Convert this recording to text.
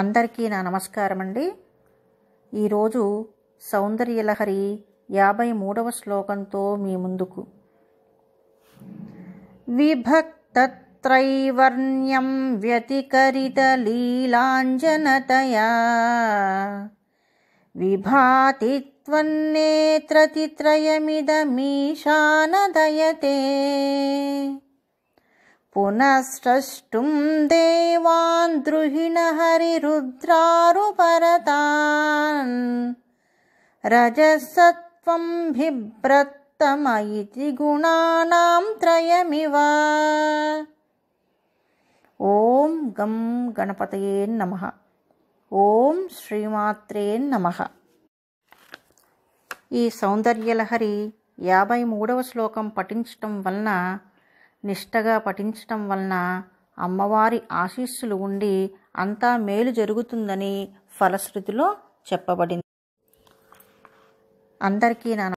అందరికీ నా నమస్కారం అండి ఈరోజు సౌందర్యలహరి యాభై మూడవ శ్లోకంతో మీ ముందుకు విభక్తత్రైవర్ణ్యం వ్యతికరితలీలాంజనతయా విభాతి త్వన్నేత్రతిత్రయమిదమీశానదయతే पुनस्तुं देवान् द्रुहिणहरिरुद्रारुपरतान् रजसत्त्वं बिभ्रत्तम इति गुणानां त्रयमिव ॐ गं गणपतये नमः ॐ శ్రీమాత్రే నమ ఈ సౌందర్యలహరి యాభై మూడవ శ్లోకం పఠించటం వలన నిష్టగా పఠించటం వలన అమ్మవారి ఆశీస్సులు ఉండి అంతా మేలు జరుగుతుందని ఫలశ్రుతిలో చెప్పబడింది అందరికీ నా